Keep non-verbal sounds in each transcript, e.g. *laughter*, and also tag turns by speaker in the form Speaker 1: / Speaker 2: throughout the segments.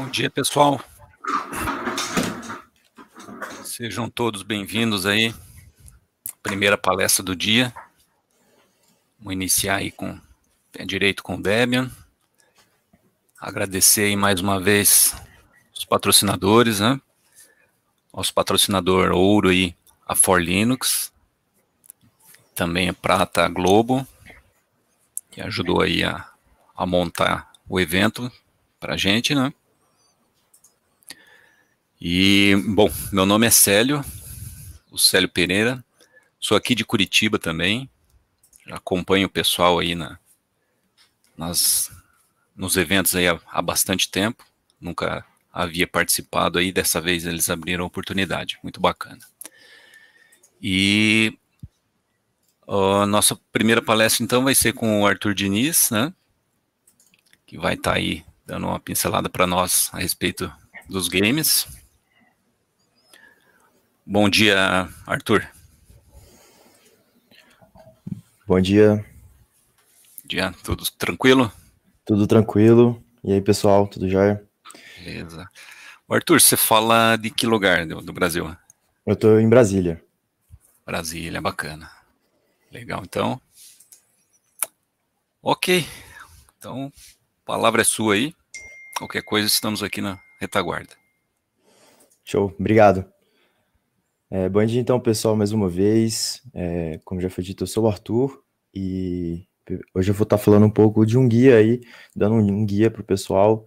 Speaker 1: Bom dia, pessoal. Sejam todos bem-vindos aí. Primeira palestra do dia. Vamos iniciar aí com pé direito com o Debian. Agradecer aí mais uma vez os patrocinadores, né? Nosso patrocinador ouro aí, a For Linux. Também a prata Globo, que ajudou aí a, a montar o evento para gente, né? E, bom, meu nome é Célio, o Célio Pereira, sou aqui de Curitiba também, acompanho o pessoal aí na, nas, nos eventos aí há, há bastante tempo, nunca havia participado aí, dessa vez eles abriram a oportunidade, muito bacana. E a nossa primeira palestra, então, vai ser com o Arthur Diniz, né? Que vai estar tá aí dando uma pincelada para nós a respeito dos games. Bom dia, Arthur.
Speaker 2: Bom dia. Bom
Speaker 1: dia, tudo tranquilo?
Speaker 2: Tudo tranquilo. E aí, pessoal, tudo jóia?
Speaker 1: Beleza. Arthur, você fala de que lugar do, do Brasil?
Speaker 2: Eu estou em Brasília.
Speaker 1: Brasília, bacana. Legal, então. Ok. Então, palavra é sua aí. Qualquer coisa, estamos aqui na retaguarda.
Speaker 2: Show, obrigado. É, bom dia então, pessoal, mais uma vez. É, como já foi dito, eu sou o Arthur e hoje eu vou estar falando um pouco de um guia aí, dando um guia para o pessoal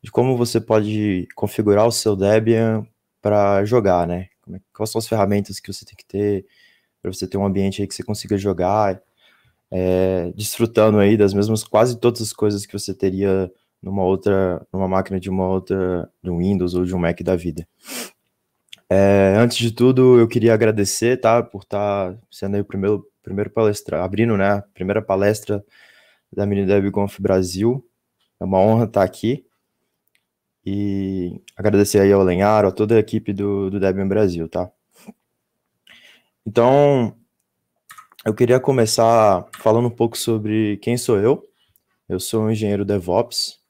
Speaker 2: de como você pode configurar o seu Debian para jogar, né? É, quais são as ferramentas que você tem que ter para você ter um ambiente aí que você consiga jogar, é, desfrutando aí das mesmas quase todas as coisas que você teria numa outra, numa máquina de uma outra, de um Windows ou de um Mac da vida. É, antes de tudo, eu queria agradecer, tá, por estar tá sendo o primeiro, primeiro palestra, abrindo, né, a primeira palestra da MiniDevConf Brasil. É uma honra estar tá aqui. E agradecer aí ao Lenharo, a toda a equipe do, do Debian Brasil, tá? Então, eu queria começar falando um pouco sobre quem sou eu. Eu sou um engenheiro DevOps.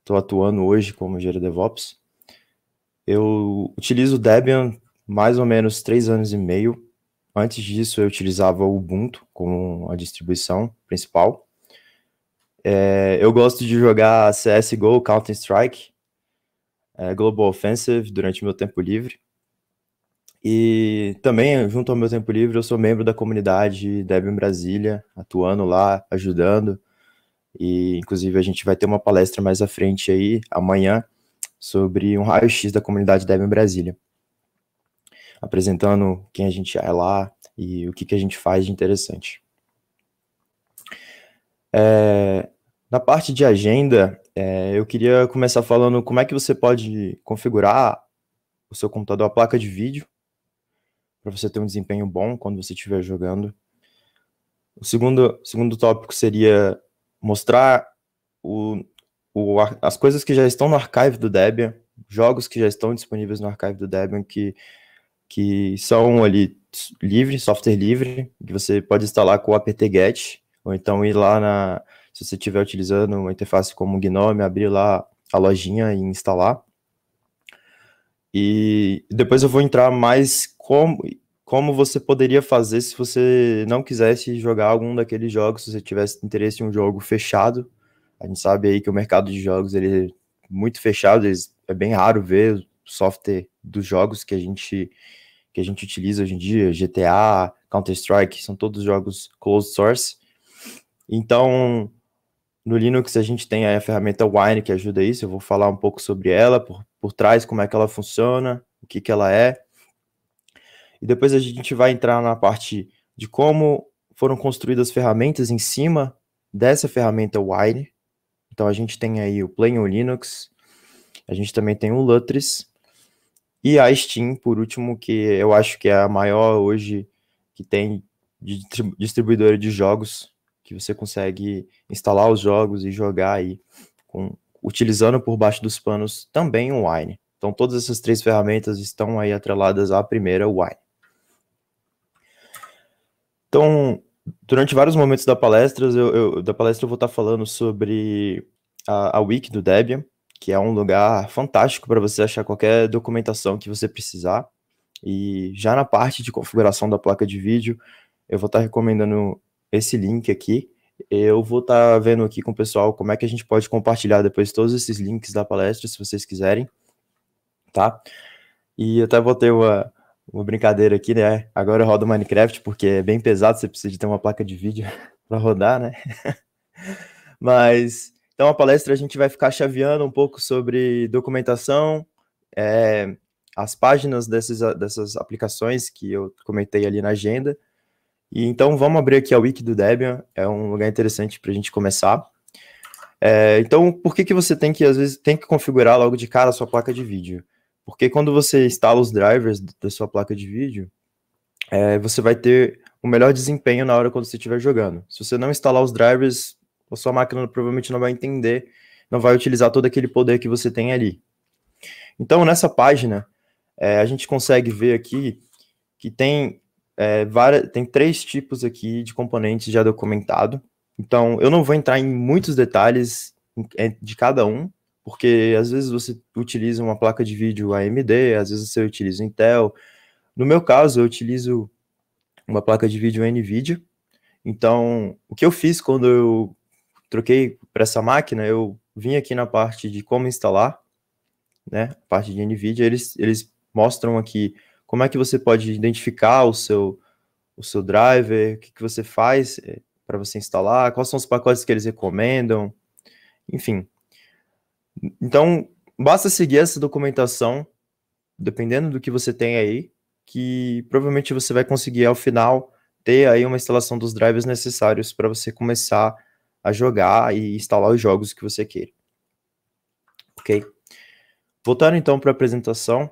Speaker 2: Estou atuando hoje como engenheiro DevOps. Eu utilizo Debian mais ou menos três anos e meio. Antes disso, eu utilizava o Ubuntu como a distribuição principal. É, eu gosto de jogar CSGO, Counter-Strike, é, Global Offensive durante meu tempo livre. E também, junto ao meu tempo livre, eu sou membro da comunidade Debian Brasília, atuando lá, ajudando. E, inclusive, a gente vai ter uma palestra mais à frente aí, amanhã, sobre um raio-x da comunidade Dev em Brasília, apresentando quem a gente é lá e o que, que a gente faz de interessante. É, na parte de agenda, é, eu queria começar falando como é que você pode configurar o seu computador, a placa de vídeo, para você ter um desempenho bom quando você estiver jogando. O segundo, segundo tópico seria mostrar o o, as coisas que já estão no archive do Debian, jogos que já estão disponíveis no archive do Debian, que, que são ali livre, software livre, que você pode instalar com o apt-get, ou então ir lá na, se você estiver utilizando uma interface como GNOME, abrir lá a lojinha e instalar. E depois eu vou entrar mais como, como você poderia fazer se você não quisesse jogar algum daqueles jogos, se você tivesse interesse em um jogo fechado, a gente sabe aí que o mercado de jogos ele é muito fechado, é bem raro ver o software dos jogos que a gente que a gente utiliza hoje em dia, GTA, Counter-Strike, são todos jogos closed source. Então, no Linux a gente tem a ferramenta Wine que ajuda isso, eu vou falar um pouco sobre ela, por, por trás, como é que ela funciona, o que, que ela é. E depois a gente vai entrar na parte de como foram construídas ferramentas em cima dessa ferramenta Wine, então a gente tem aí o Play on Linux, a gente também tem o Lutris e a Steam, por último, que eu acho que é a maior hoje que tem de distribuidora de jogos, que você consegue instalar os jogos e jogar aí com, utilizando por baixo dos panos também o Wine. Então todas essas três ferramentas estão aí atreladas à primeira Wine. Então, durante vários momentos da palestra, eu, eu, da palestra eu vou estar falando sobre a, a Wiki do Debian, que é um lugar fantástico para você achar qualquer documentação que você precisar. E já na parte de configuração da placa de vídeo, eu vou estar recomendando esse link aqui. Eu vou estar vendo aqui com o pessoal como é que a gente pode compartilhar depois todos esses links da palestra, se vocês quiserem, tá? E até botei uma, uma brincadeira aqui, né? Agora eu rodo Minecraft porque é bem pesado, você precisa de ter uma placa de vídeo *laughs* para rodar, né? *laughs* Mas então a palestra a gente vai ficar chaveando um pouco sobre documentação, é, as páginas desses, dessas aplicações que eu comentei ali na agenda. E então vamos abrir aqui a wiki do Debian, é um lugar interessante para a gente começar. É, então, por que, que você tem que, às vezes, tem que configurar logo de cara a sua placa de vídeo? Porque quando você instala os drivers da sua placa de vídeo, é, você vai ter o melhor desempenho na hora quando você estiver jogando. Se você não instalar os drivers, a sua máquina provavelmente não vai entender, não vai utilizar todo aquele poder que você tem ali. Então, nessa página, é, a gente consegue ver aqui que tem, é, várias, tem três tipos aqui de componentes já documentado. Então, eu não vou entrar em muitos detalhes é, de cada um, porque às vezes você utiliza uma placa de vídeo AMD, às vezes você utiliza Intel. No meu caso, eu utilizo uma placa de vídeo NVIDIA. Então, o que eu fiz quando eu troquei para essa máquina, eu vim aqui na parte de como instalar, né, a parte de NVIDIA, eles, eles mostram aqui como é que você pode identificar o seu, o seu driver, o que, que você faz eh, para você instalar, quais são os pacotes que eles recomendam, enfim, então, basta seguir essa documentação, dependendo do que você tem aí, que provavelmente você vai conseguir ao final ter aí uma instalação dos drivers necessários para você começar a jogar e instalar os jogos que você queira. Ok? Voltando então para a apresentação,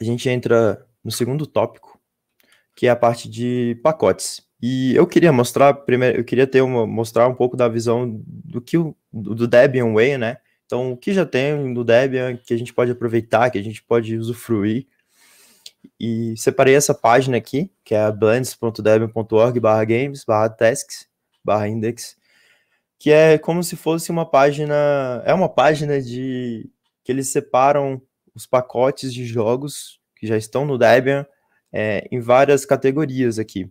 Speaker 2: a gente entra no segundo tópico, que é a parte de pacotes. E eu queria mostrar primeiro, eu queria ter uma, mostrar um pouco da visão do que o, do Debian Way, né? Então, o que já tem no Debian que a gente pode aproveitar, que a gente pode usufruir. E separei essa página aqui, que é blends.debian.org barra games, barra tasks, barra index, que é como se fosse uma página, é uma página de que eles separam os pacotes de jogos que já estão no Debian é, em várias categorias aqui.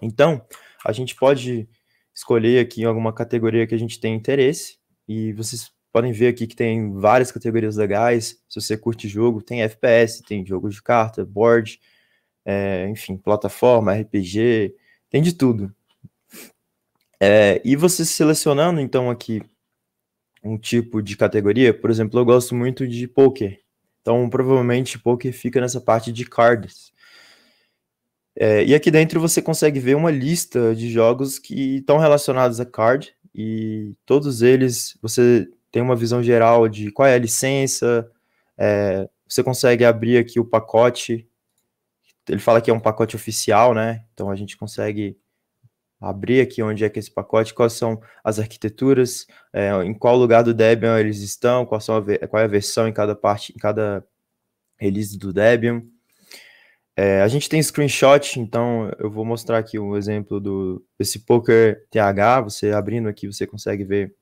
Speaker 2: Então, a gente pode escolher aqui alguma categoria que a gente tem interesse e vocês Podem ver aqui que tem várias categorias legais. Se você curte jogo, tem FPS, tem jogo de carta, board, é, enfim, plataforma, RPG, tem de tudo. É, e você selecionando então aqui um tipo de categoria, por exemplo, eu gosto muito de poker. Então, provavelmente, poker fica nessa parte de cards. É, e aqui dentro você consegue ver uma lista de jogos que estão relacionados a card e todos eles você tem uma visão geral de qual é a licença, é, você consegue abrir aqui o pacote, ele fala que é um pacote oficial, né? Então a gente consegue abrir aqui onde é que é esse pacote, quais são as arquiteturas, é, em qual lugar do Debian eles estão, qual, são a, qual é a versão em cada parte, em cada release do Debian. É, a gente tem screenshot, então eu vou mostrar aqui um exemplo do, desse Poker TH, você abrindo aqui, você consegue ver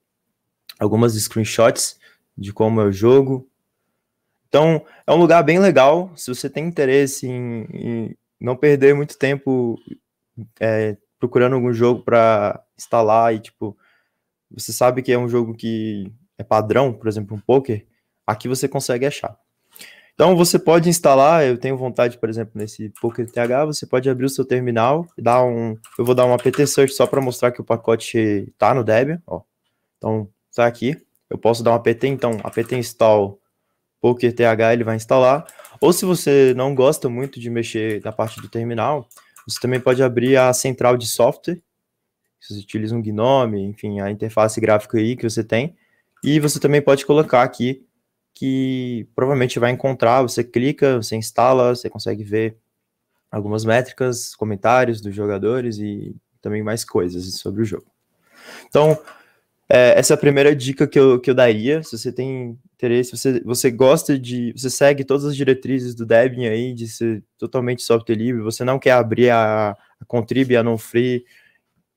Speaker 2: algumas screenshots de como é o jogo. Então, é um lugar bem legal. Se você tem interesse em, em não perder muito tempo é, procurando algum jogo para instalar e, tipo, você sabe que é um jogo que é padrão, por exemplo, um poker, aqui você consegue achar. Então você pode instalar, eu tenho vontade, por exemplo, nesse Poker TH, você pode abrir o seu terminal, dar um, eu vou dar uma PT search só para mostrar que o pacote está no Debian, ó. Então está aqui. Eu posso dar um apt, então, apt install PokerTH, ele vai instalar. Ou se você não gosta muito de mexer na parte do terminal, você também pode abrir a central de software, você utiliza um Gnome, enfim, a interface gráfica aí que você tem. E você também pode colocar aqui que provavelmente vai encontrar, você clica, você instala, você consegue ver algumas métricas, comentários dos jogadores e também mais coisas sobre o jogo. Então, é, essa é a primeira dica que eu, que eu daria. Se você tem interesse, você, você gosta de. Você segue todas as diretrizes do Debian aí, de ser totalmente software livre, você não quer abrir a, a Contrib, a Non-Free.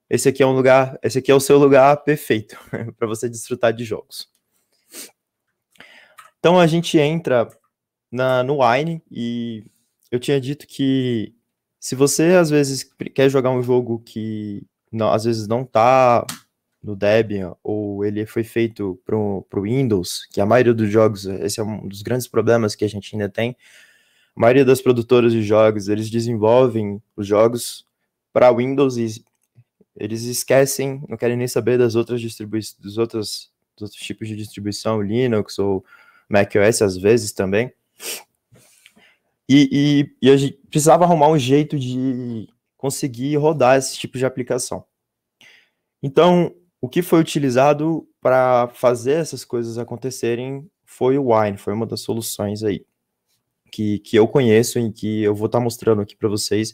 Speaker 2: Esse aqui é um lugar, esse aqui é o seu lugar perfeito *laughs* para você desfrutar de jogos. Então a gente entra na, no Wine e eu tinha dito que se você às vezes quer jogar um jogo que não, às vezes não está no Debian ou ele foi feito para o Windows, que a maioria dos jogos, esse é um dos grandes problemas que a gente ainda tem. A maioria das produtoras de jogos, eles desenvolvem os jogos para Windows e eles esquecem, não querem nem saber das outras distribuições, dos outros, dos outros tipos de distribuição, Linux ou macOS às vezes também. E, e, e a gente precisava arrumar um jeito de conseguir rodar esse tipo de aplicação. Então, o que foi utilizado para fazer essas coisas acontecerem foi o Wine, foi uma das soluções aí que, que eu conheço e que eu vou estar tá mostrando aqui para vocês.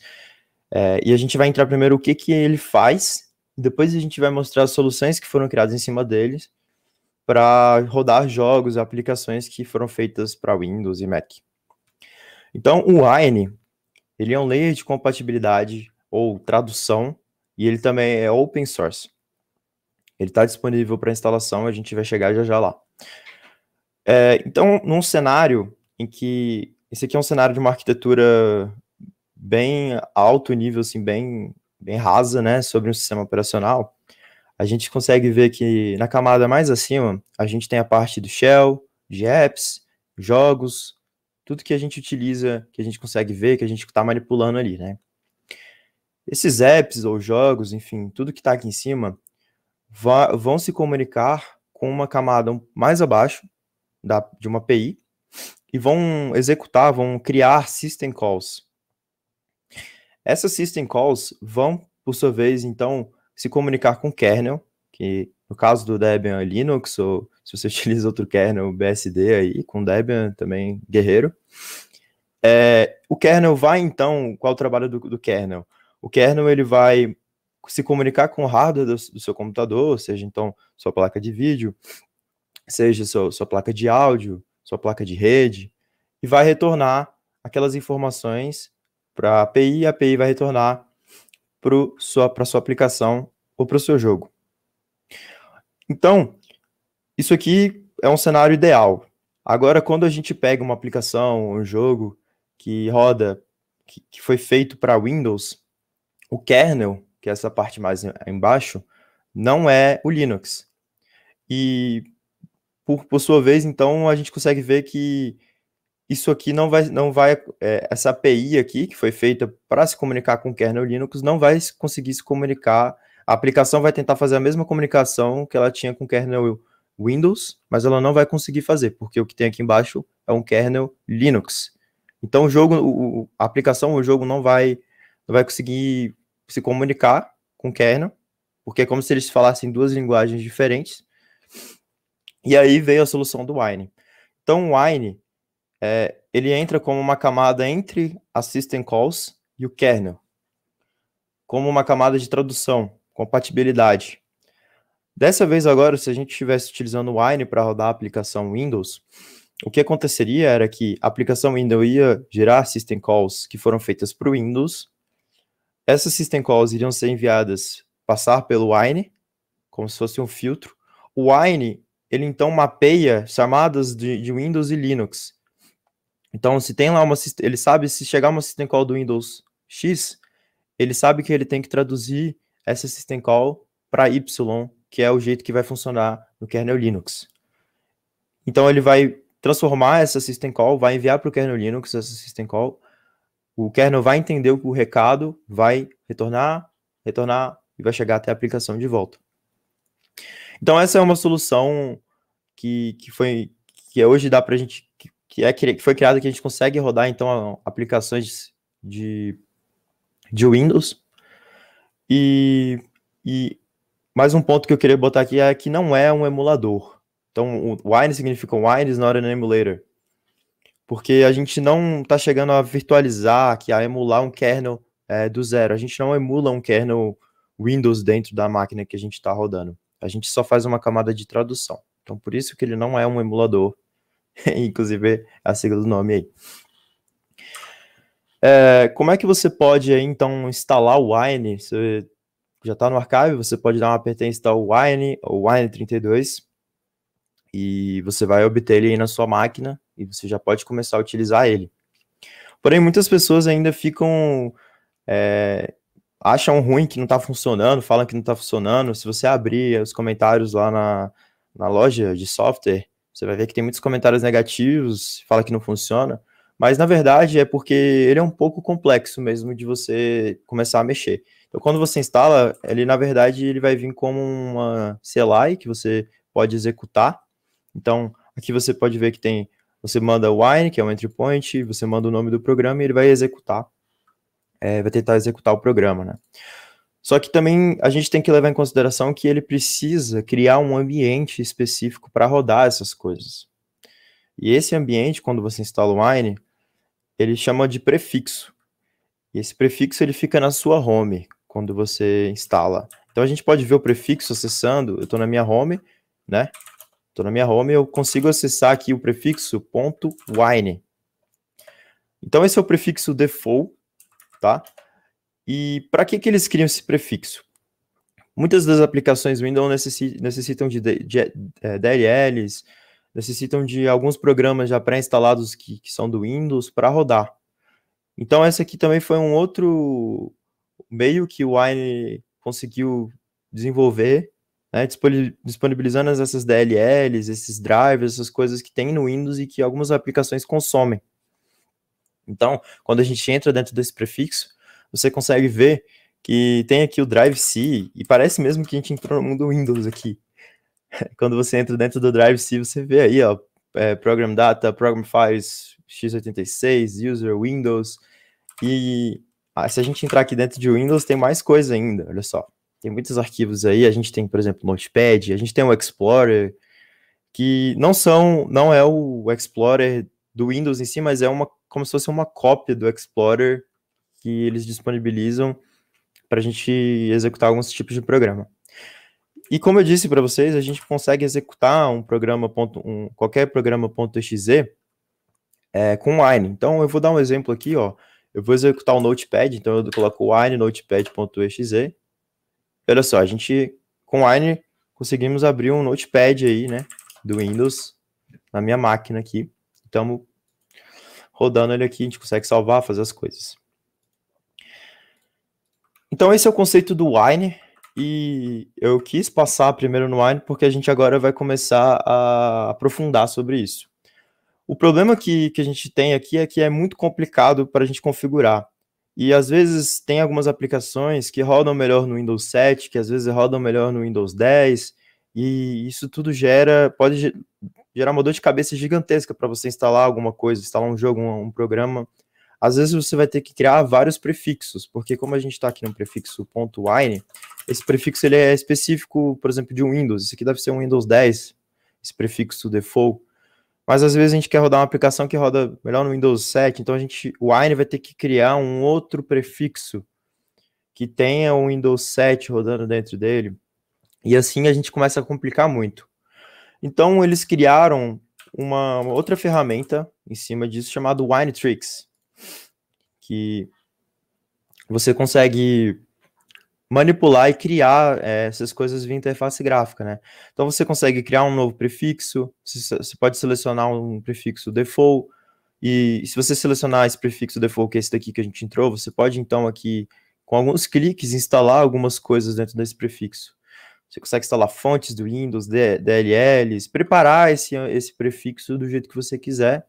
Speaker 2: É, e a gente vai entrar primeiro o que, que ele faz, depois a gente vai mostrar as soluções que foram criadas em cima deles para rodar jogos, aplicações que foram feitas para Windows e Mac. Então, o Wine, ele é um layer de compatibilidade ou tradução, e ele também é open source. Ele está disponível para instalação, a gente vai chegar já já lá. É, então, num cenário em que esse aqui é um cenário de uma arquitetura bem alto nível, assim, bem, bem rasa, né, sobre um sistema operacional, a gente consegue ver que na camada mais acima, a gente tem a parte do shell, de apps, jogos, tudo que a gente utiliza, que a gente consegue ver, que a gente está manipulando ali, né. Esses apps ou jogos, enfim, tudo que está aqui em cima, vão se comunicar com uma camada mais abaixo da, de uma API e vão executar, vão criar system calls. Essas system calls vão, por sua vez, então, se comunicar com o kernel, que no caso do Debian é Linux, ou se você *laughs* utiliza outro kernel BSD aí, com Debian também guerreiro. É, o kernel vai, então, qual o trabalho do, do kernel? O kernel ele vai se comunicar com o hardware do, do seu computador, seja então sua placa de vídeo, seja sua, sua placa de áudio, sua placa de rede, e vai retornar aquelas informações para a API, e a API vai retornar para sua, sua aplicação ou para o seu jogo. Então, isso aqui é um cenário ideal. Agora, quando a gente pega uma aplicação, um jogo que roda, que, que foi feito para Windows, o kernel que é essa parte mais embaixo, não é o Linux. E, por, por sua vez, então, a gente consegue ver que isso aqui não vai, não vai é, essa API aqui, que foi feita para se comunicar com o kernel Linux, não vai conseguir se comunicar, a aplicação vai tentar fazer a mesma comunicação que ela tinha com o kernel Windows, mas ela não vai conseguir fazer, porque o que tem aqui embaixo é um kernel Linux. Então o jogo, o, a aplicação, o jogo não vai, não vai conseguir se comunicar com o kernel, porque é como se eles falassem duas linguagens diferentes. E aí veio a solução do Wine. Então, o Wine, é, ele entra como uma camada entre a system calls e o kernel, como uma camada de tradução, compatibilidade. Dessa vez agora, se a gente estivesse utilizando o Wine para rodar a aplicação Windows, o que aconteceria era que a aplicação Windows ia gerar system calls que foram feitas para o Windows, essas system calls iriam ser enviadas, passar pelo Wine, como se fosse um filtro. O Wine, ele então mapeia chamadas de, de Windows e Linux. Então, se tem lá uma, ele sabe se chegar uma system call do Windows X, ele sabe que ele tem que traduzir essa system call para Y, que é o jeito que vai funcionar no kernel Linux. Então ele vai transformar essa system call, vai enviar para o kernel Linux essa system call, o kernel vai entender o recado, vai retornar, retornar e vai chegar até a aplicação de volta. Então essa é uma solução que, que foi que é hoje dá para a gente que, que é que foi criada que a gente consegue rodar então aplicações de, de Windows e, e mais um ponto que eu queria botar aqui é que não é um emulador. Então o Wine significa Wine is not an emulator porque a gente não está chegando a virtualizar, que a emular um kernel é, do zero. A gente não emula um kernel Windows dentro da máquina que a gente está rodando. A gente só faz uma camada de tradução. Então, por isso que ele não é um emulador. *laughs* Inclusive, é a sigla do nome aí. É, como é que você pode, então, instalar o Wine? Você já está no archive, você pode dar uma pertença ao Wine, ou Wine32, e você vai obter ele aí na sua máquina e você já pode começar a utilizar ele. Porém, muitas pessoas ainda ficam. É, acham ruim que não está funcionando, falam que não está funcionando. Se você abrir os comentários lá na, na loja de software, você vai ver que tem muitos comentários negativos, fala que não funciona. Mas na verdade é porque ele é um pouco complexo mesmo de você começar a mexer. Então quando você instala, ele na verdade ele vai vir como uma CLI que você pode executar. Então aqui você pode ver que tem você manda o wine, que é um entry point, você manda o nome do programa e ele vai executar, é, vai tentar executar o programa, né? Só que também a gente tem que levar em consideração que ele precisa criar um ambiente específico para rodar essas coisas. E esse ambiente, quando você instala o Wine, ele chama de prefixo. E esse prefixo ele fica na sua home quando você instala. Então a gente pode ver o prefixo acessando. Eu estou na minha home, né? Estou na minha home e eu consigo acessar aqui o prefixo ponto .wine. Então, esse é o prefixo default, tá? E para que, que eles criam esse prefixo? Muitas das aplicações Windows necessitam de, DLLs, é, necessitam de alguns programas já pré-instalados que, que, são do Windows para rodar. Então, essa aqui também foi um outro meio que o Wine conseguiu desenvolver né, disponibilizando essas DLLs, esses drivers, essas coisas que tem no Windows e que algumas aplicações consomem. Então, quando a gente entra dentro desse prefixo, você consegue ver que tem aqui o Drive C, e parece mesmo que a gente entrou no mundo Windows aqui. *laughs* quando você entra dentro do Drive C, você vê aí, ó, é, Program Data, Program Files, x86, User, Windows, e ah, se a gente entrar aqui dentro de Windows, tem mais coisa ainda, olha só. Tem muitos arquivos aí. A gente tem, por exemplo, o Notepad, a gente tem o Explorer, que não são, não é o Explorer do Windows em si, mas é uma como se fosse uma cópia do Explorer que eles disponibilizam para a gente executar alguns tipos de programa. E como eu disse para vocês, a gente consegue executar um programa ponto, um, qualquer programa .exe é, com Wine. Então eu vou dar um exemplo aqui, ó. Eu vou executar o Notepad, então eu coloco Wine Notepad.exe Olha só, a gente com o Wine conseguimos abrir um notepad aí, né, do Windows na minha máquina aqui. Estamos rodando ele aqui, a gente consegue salvar, fazer as coisas. Então esse é o conceito do Wine e eu quis passar primeiro no Wine porque a gente agora vai começar a aprofundar sobre isso. O problema que, que a gente tem aqui é que é muito complicado para a gente configurar. E às vezes tem algumas aplicações que rodam melhor no Windows 7, que às vezes rodam melhor no Windows 10, e isso tudo gera, pode gerar uma dor de cabeça gigantesca para você instalar alguma coisa, instalar um jogo, um, um, programa. Às vezes você vai ter que criar vários prefixos, porque como a gente está aqui no prefixo .wine, esse prefixo ele é específico, por exemplo, de um Windows. Isso aqui deve ser um Windows 10, esse prefixo default. Mas às vezes a gente quer rodar uma aplicação que roda melhor no Windows 7, então a gente, o Wine vai ter que criar um outro prefixo que tenha o Windows 7 rodando dentro dele. E assim a gente começa a complicar muito. Então eles criaram uma, uma outra ferramenta em cima disso chamado Wine Tricks, que você consegue manipular e criar é, essas coisas via interface gráfica, né? Então você consegue criar um novo prefixo, você pode selecionar um prefixo default, e se você selecionar esse prefixo default, que é esse daqui que a gente entrou, você pode então aqui, com alguns cliques, instalar algumas coisas dentro desse prefixo. Você consegue instalar fontes do Windows, DLLs, preparar esse, esse prefixo do jeito que você quiser,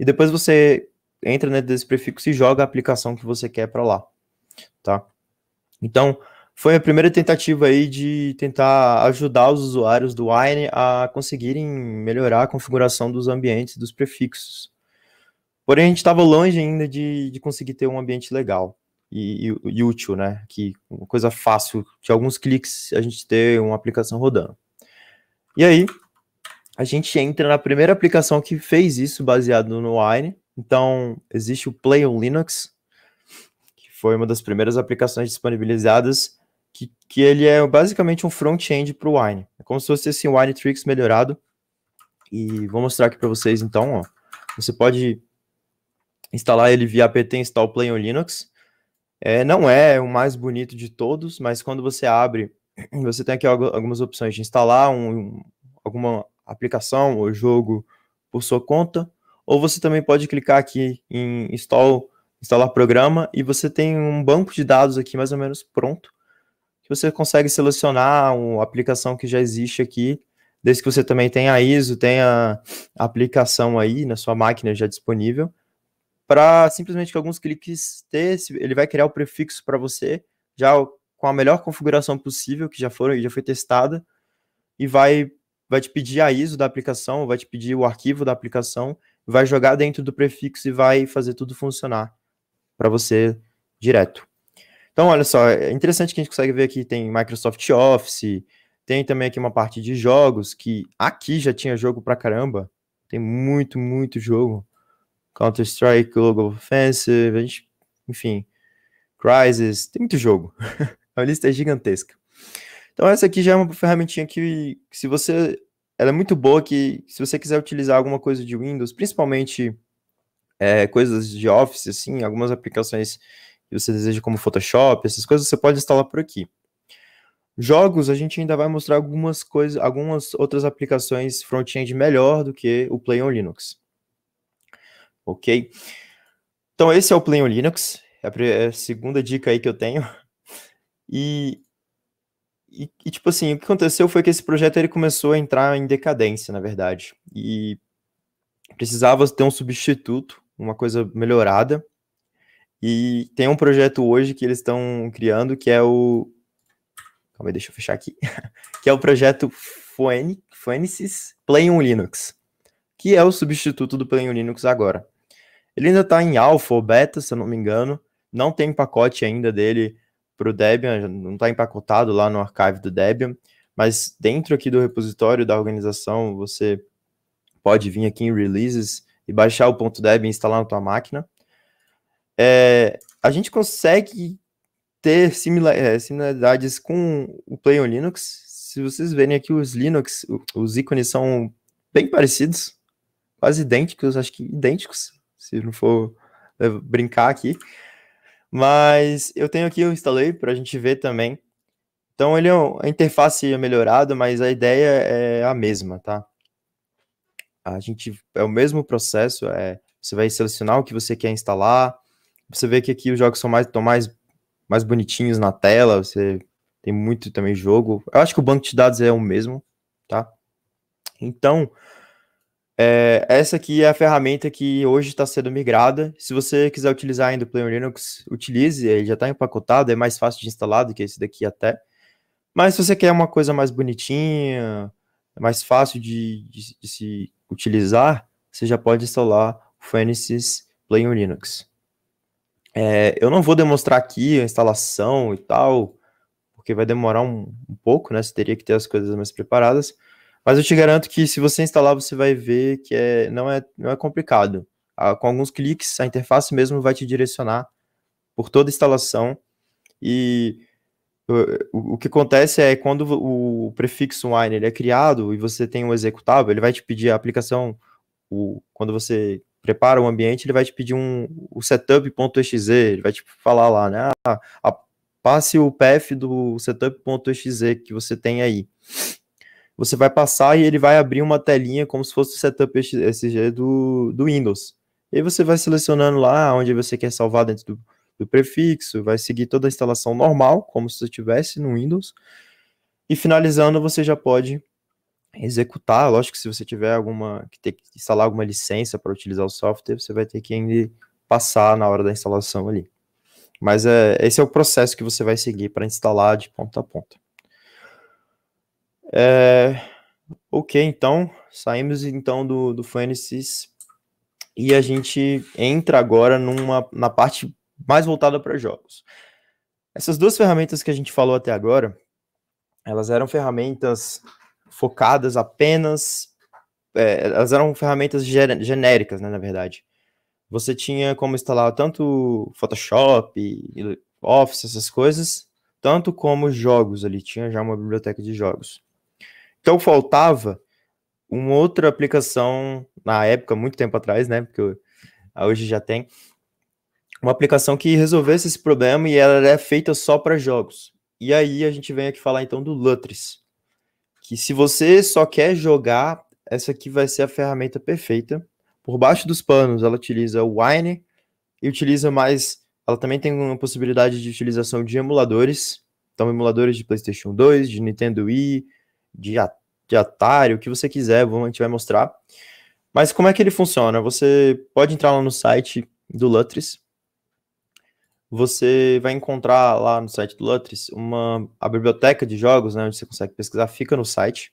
Speaker 2: e depois você entra dentro desse prefixo e joga a aplicação que você quer para lá, tá? Então, foi a primeira tentativa aí de tentar ajudar os usuários do Wine a conseguirem melhorar a configuração dos ambientes dos prefixos. Porém, a gente estava longe ainda de, de conseguir ter um ambiente legal e, e, e, útil, né? Que uma coisa fácil, de alguns cliques, a gente ter uma aplicação rodando. E aí, a gente entra na primeira aplicação que fez isso baseado no Wine. Então, existe o Play on Linux, foi uma das primeiras aplicações disponibilizadas, que, que ele é basicamente um front-end para o Wine. É como se fosse esse assim, Wine Tricks melhorado. E vou mostrar aqui para vocês então. Ó. Você pode instalar ele via apt install play on Linux. É, não é o mais bonito de todos, mas quando você abre, *clears throat* você tem aqui algumas opções de instalar um, alguma aplicação ou jogo por sua conta, ou você também pode clicar aqui em install instalar programa e você tem um banco de dados aqui mais ou menos pronto, que você consegue selecionar uma aplicação que já existe aqui, desde que você também tenha a ISO, tenha a aplicação aí na né, sua máquina já disponível, para simplesmente com alguns cliques ter, ele vai criar o prefixo para você, já com a melhor configuração possível, que já, foram, já foi testada, e vai, vai te pedir a ISO da aplicação, vai te pedir o arquivo da aplicação, vai jogar dentro do prefixo e vai fazer tudo funcionar para você direto. Então, olha só, é interessante que a gente consegue ver aqui, tem Microsoft Office, tem também aqui uma parte de jogos, que aqui já tinha jogo pra caramba, tem muito, muito jogo. Counter-Strike, Global Offensive, a gente, enfim, Crysis, tem muito jogo. *laughs* a lista é gigantesca. Então, essa aqui já é uma ferramentinha que, que se você... Ela é muito boa que, se você quiser utilizar alguma coisa de Windows, principalmente é, coisas de Office, assim, algumas aplicações que você deseja como Photoshop, essas coisas você pode instalar por aqui. Jogos, a gente ainda vai mostrar algumas coisas, algumas outras aplicações front-end melhor do que o Play on Linux. Ok? Então esse é o Play on Linux, é, é a segunda dica aí que eu tenho. E, e, e, tipo assim, o que aconteceu foi que esse projeto ele começou a entrar em decadência, na verdade. E precisava ter um substituto uma coisa melhorada. E tem um projeto hoje que eles estão criando que é o. Calma aí, deixa eu fechar aqui. *laughs* que é o projeto Phoenix Play on Linux, que é o substituto do Play on Linux agora. Ele ainda está em alpha ou beta, se eu não me engano. Não tem pacote ainda dele para o Debian, não está empacotado lá no archive do Debian. Mas dentro aqui do repositório da organização, você pode vir aqui em releases e baixar o ponto .deb e instalar na tua máquina. É, a gente consegue ter similar, é, similaridades com o Play on Linux. Se vocês verem aqui os Linux, os ícones são bem parecidos, quase idênticos, acho que idênticos, se não for é, brincar aqui. Mas eu tenho aqui, eu instalei para a gente ver também. Então ele é a interface é melhorada, mas a ideia é a mesma, tá? A gente é o mesmo processo, é você vai selecionar o que você quer instalar. Você vê que aqui os jogos são mais, estão mais, mais bonitinhos na tela. Você tem muito também jogo. Eu acho que o banco de dados é o mesmo, tá? Então, é, essa aqui é a ferramenta que hoje está sendo migrada. Se você quiser utilizar ainda o Player Linux, utilize. Ele já está empacotado, é mais fácil de instalar do que esse daqui até. Mas se você quer uma coisa mais bonitinha, é mais fácil de, de, de se utilizar, você já pode instalar o Fences Play on Linux. É, eu não vou demonstrar aqui a instalação e tal, porque vai demorar um, um, pouco, né? Você teria que ter as coisas mais preparadas. Mas eu te garanto que se você instalar, você vai ver que é, não, é, não é complicado. Ah, com alguns cliques, a interface mesmo vai te direcionar por toda a instalação. E o que acontece é quando o prefixo wine ele é criado e você tem um executável, ele vai te pedir a aplicação, o, quando você prepara o ambiente, ele vai te pedir um, o setup.exe, ele vai te falar lá, né? Ah, a, passe o path do setup.exe que você tem aí. Você vai passar e ele vai abrir uma telinha como se fosse o setup.exe do, do Windows. E aí você vai selecionando lá onde você quer salvar dentro do, do prefixo, vai seguir toda a instalação normal, como se você estivesse no Windows. E finalizando, você já pode executar. Lógico que se você tiver alguma que ter que instalar alguma licença para utilizar o software, você vai ter que ainda passar na hora da instalação ali. Mas é, esse é o processo que você vai seguir para instalar de ponta a ponta. É, ok, então saímos então do, do Fences e a gente entra agora numa na parte mais voltada para jogos. Essas duas ferramentas que a gente falou até agora, elas eram ferramentas focadas apenas. É, elas eram ferramentas genéricas, né, na verdade. Você tinha como instalar tanto Photoshop, Office, essas coisas, tanto como jogos ali. Tinha já uma biblioteca de jogos. Então faltava uma outra aplicação, na época, muito tempo atrás, né? Porque hoje já tem uma aplicação que resolvesse esse problema e ela é feita só para jogos. E aí a gente vem aqui falar então do Lutris, que se você só quer jogar, essa aqui vai ser a ferramenta perfeita. Por baixo dos panos, ela utiliza o Wine e utiliza mais, ela também tem uma possibilidade de utilização de emuladores, então emuladores de PlayStation 2, de Nintendo Wii, de, de Atari, o que você quiser, vamos, a gente vai mostrar. Mas como é que ele funciona? Você pode entrar lá no site do Lutris, você vai encontrar lá no site do Lutris uma a biblioteca de jogos, né, onde você consegue pesquisar, fica no site.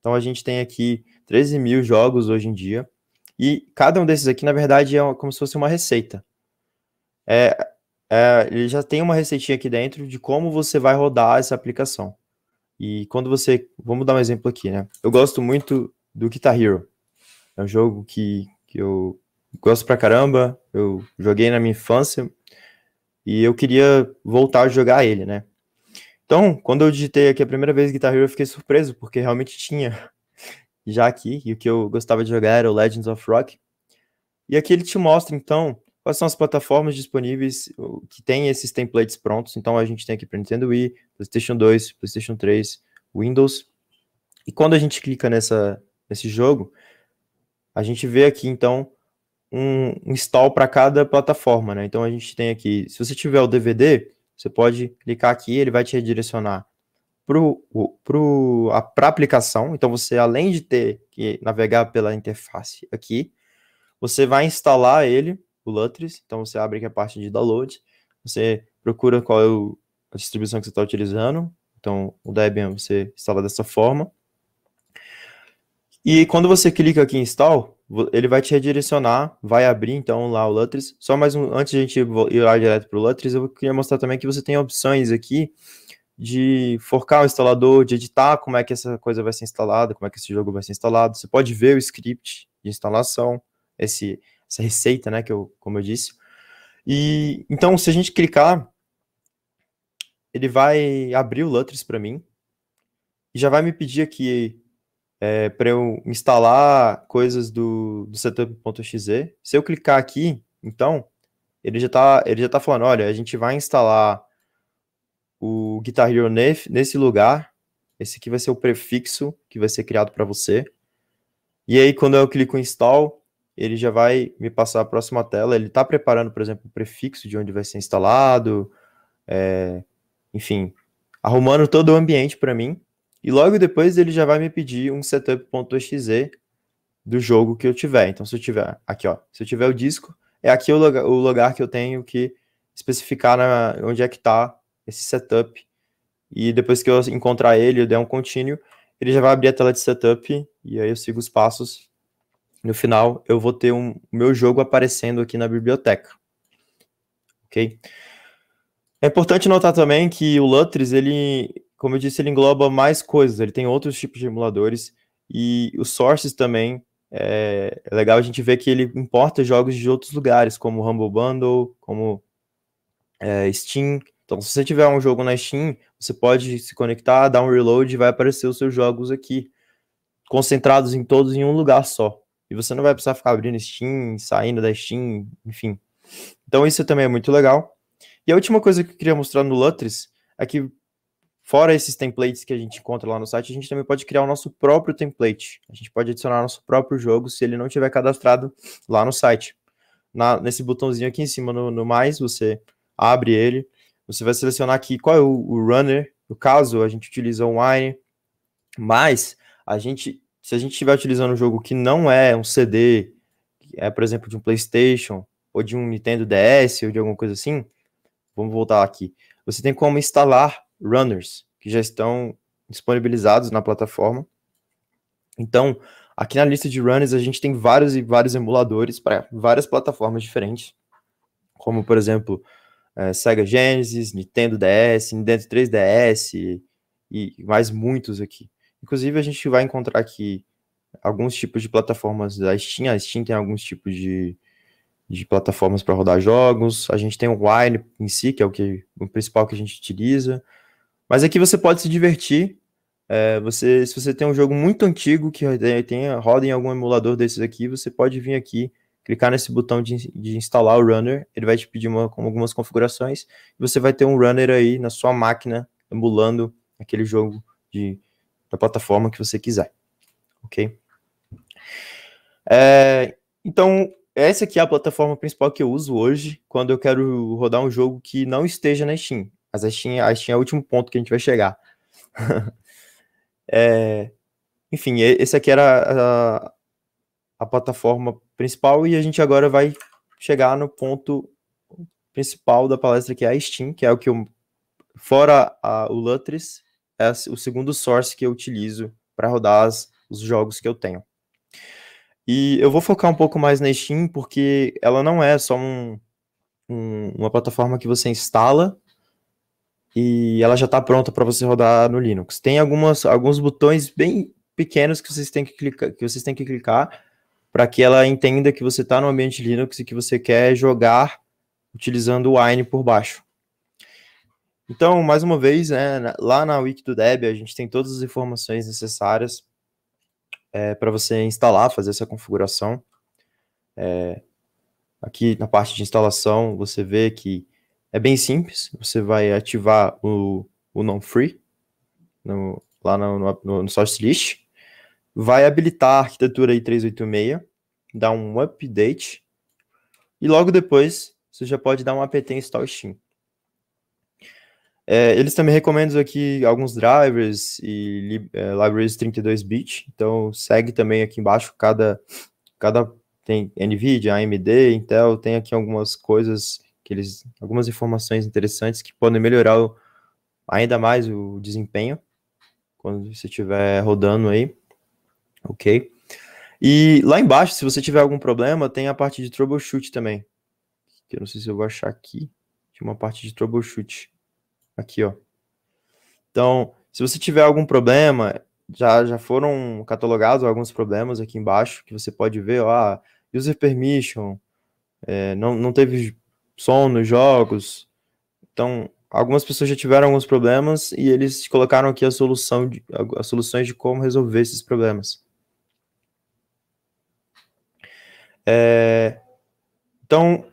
Speaker 2: Então a gente tem aqui 13 mil jogos hoje em dia. E cada um desses aqui, na verdade, é como se fosse uma receita. É, é, ele já tem uma receitinha aqui dentro de como você vai rodar essa aplicação. E quando você. Vamos dar um exemplo aqui, né? Eu gosto muito do Guitar Hero. É um jogo que, que eu gosto pra caramba. Eu joguei na minha infância, e eu queria voltar a jogar ele, né? Então, quando eu digitei aqui a primeira vez Guitar Hero, eu fiquei surpreso, porque realmente tinha *laughs* já aqui, e o que eu gostava de jogar era o Legends of Rock. E aqui ele te mostra, então, quais são as plataformas disponíveis que tem esses templates prontos. Então, a gente tem aqui para Nintendo Wii, PlayStation 2, PlayStation 3, Windows. E quando a gente clica nessa, nesse jogo, a gente vê aqui, então, um install para cada plataforma, né? Então a gente tem aqui, se você tiver o DVD, você pode clicar aqui, ele vai te redirecionar para a aplicação. Então você, além de ter que navegar pela interface aqui, você vai instalar ele, o Lutris. Então você abre aqui a parte de download, você procura qual é o, a distribuição que você está utilizando. Então o Debian você instala dessa forma. E quando você clica aqui em install, ele vai te redirecionar, vai abrir então lá o Lutris. Só mais um, antes de a gente ir lá direto para o Lutris, eu queria mostrar também que você tem opções aqui de forcar o instalador, de editar como é que essa coisa vai ser instalada, como é que esse jogo vai ser instalado. Você pode ver o script de instalação, esse, essa receita, né, que eu, como eu disse. E então, se a gente clicar, ele vai abrir o Lutris para mim e já vai me pedir aqui é, para eu instalar coisas do, do setup.exe. Se eu clicar aqui, então, ele já está ele já tá falando, olha, a gente vai instalar o Guitar Hero nesse lugar, esse aqui vai ser o prefixo que vai ser criado para você. E aí, quando eu clico em install, ele já vai me passar a próxima tela. Ele está preparando, por exemplo, o prefixo de onde vai ser instalado, é, enfim, arrumando todo o ambiente para mim. E logo depois ele já vai me pedir um setup.exe do jogo que eu tiver. Então, se eu tiver aqui, ó, se eu tiver o disco, é aqui o lugar, o lugar que eu tenho que especificar na, onde é que está esse setup. E depois que eu encontrar ele, eu der um continue, ele já vai abrir a tela de setup e aí eu sigo os passos. No final, eu vou ter um meu jogo aparecendo aqui na biblioteca. OK? É importante notar também que o Lutris, ele como eu disse, ele engloba mais coisas, ele tem outros tipos de emuladores, e o Sources também, é, é legal a gente ver que ele importa jogos de outros lugares, como Humble Bundle, como é, Steam. Então, se você tiver um jogo na Steam, você pode se conectar, dar um reload e vai aparecer os seus jogos aqui, concentrados em todos em um lugar só. E você não vai precisar ficar abrindo Steam, saindo da Steam, enfim. Então, isso também é muito legal. E a última coisa que eu queria mostrar no Lutris é que Fora esses templates que a gente encontra lá no site, a gente também pode criar o nosso próprio template. A gente pode adicionar nosso próprio jogo se ele não tiver cadastrado lá no site. Na, nesse botãozinho aqui em cima no, no, mais, você abre ele, você vai selecionar aqui qual é o, o runner, no caso a gente utiliza o Wine, mas a gente, se a gente estiver utilizando um jogo que não é um CD, é por exemplo de um PlayStation, ou de um Nintendo DS, ou de alguma coisa assim, vamos voltar aqui, você tem como instalar runners que já estão disponibilizados na plataforma. Então, aqui na lista de runners a gente tem vários e vários emuladores para várias plataformas diferentes, como por exemplo é, Sega Genesis, Nintendo DS, Nintendo 3DS e, e mais muitos aqui. Inclusive a gente vai encontrar aqui alguns tipos de plataformas da Steam. A Steam tem alguns tipos de, de plataformas para rodar jogos. A gente tem o Wine em si, que é o, que, o principal que a gente utiliza. Mas aqui você pode se divertir. É, você, se você tem um jogo muito antigo que tenha, roda em algum emulador desses aqui, você pode vir aqui, clicar nesse botão de, de instalar o runner, ele vai te pedir uma, algumas configurações, e você vai ter um runner aí na sua máquina, emulando aquele jogo de, da plataforma que você quiser. Ok? É, então, essa aqui é a plataforma principal que eu uso hoje, quando eu quero rodar um jogo que não esteja na Steam. Mas a Steam, a Steam é o último ponto que a gente vai chegar. *laughs* é, enfim, esse aqui era a, a plataforma principal e a gente agora vai chegar no ponto principal da palestra, que é a Steam, que é o que eu, fora a, o Lutris, é o segundo source que eu utilizo para rodar as, os jogos que eu tenho. E eu vou focar um pouco mais na Steam, porque ela não é só um, um, uma plataforma que você instala e ela já está pronta para você rodar no Linux. Tem algumas, alguns botões bem pequenos que vocês têm que clicar, que vocês têm que clicar para que ela entenda que você está no ambiente Linux e que você quer jogar utilizando o Wine por baixo. Então, mais uma vez, né, lá na Wiki do Debian a gente tem todas as informações necessárias é, para você instalar, fazer essa configuração. É, aqui na parte de instalação, você vê que é bem simples, você vai ativar o, o non-free no, lá no, no, no source list, vai habilitar a arquitetura i386, dá um update, e logo depois você já pode dar um apt install Steam. É, eles também recomendam aqui alguns drivers e é, libraries 32-bit, então segue também aqui embaixo cada, cada tem NVIDIA, AMD, Intel, tem aqui algumas coisas que eles, algumas informações interessantes que podem melhorar o, ainda mais o desempenho quando você estiver rodando aí, ok? E lá embaixo, se você tiver algum problema, tem a parte de troubleshoot também. Que eu não sei se eu vou achar aqui. Tinha uma parte de troubleshoot. Aqui, ó. Então, se você tiver algum problema, já, já foram catalogados alguns problemas aqui embaixo que você pode ver, ó, ah, user permission, é, não, não teve sono, jogos. Então, algumas pessoas já tiveram alguns problemas e eles colocaram aqui a solução de, as soluções de como resolver esses problemas. É, então,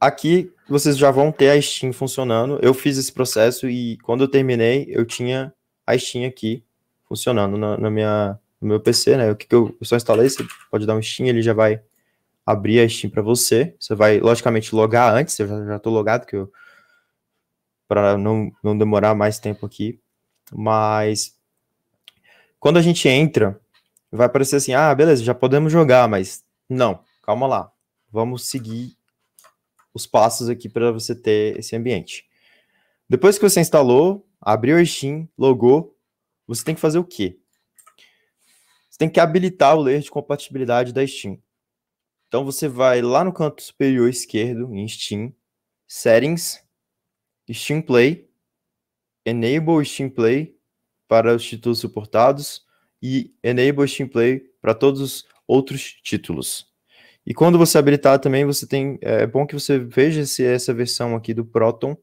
Speaker 2: aqui vocês já vão ter a Steam funcionando. Eu fiz esse processo e quando eu terminei, eu tinha a Steam aqui funcionando na, na minha, no meu PC, né? O que, que eu, eu só instalei, você pode dar um Steam, ele já vai abrir a Steam para você. Você vai, logicamente, logar antes. Eu já estou logado, que eu para não, não demorar mais tempo aqui. Mas quando a gente entra, vai aparecer assim: ah, beleza, já podemos jogar, mas não, calma lá. Vamos seguir os passos aqui para você ter esse ambiente. Depois que você instalou, abriu a Steam, logou, você tem que fazer o quê? Você tem que habilitar o layer de compatibilidade da Steam. Então você vai lá no canto superior esquerdo, em Steam, Settings, Steam Play, Enable Steam Play para os títulos suportados e Enable Steam Play para todos os outros títulos. E quando você habilitar também, você tem. É, é bom que você veja se essa versão aqui do Proton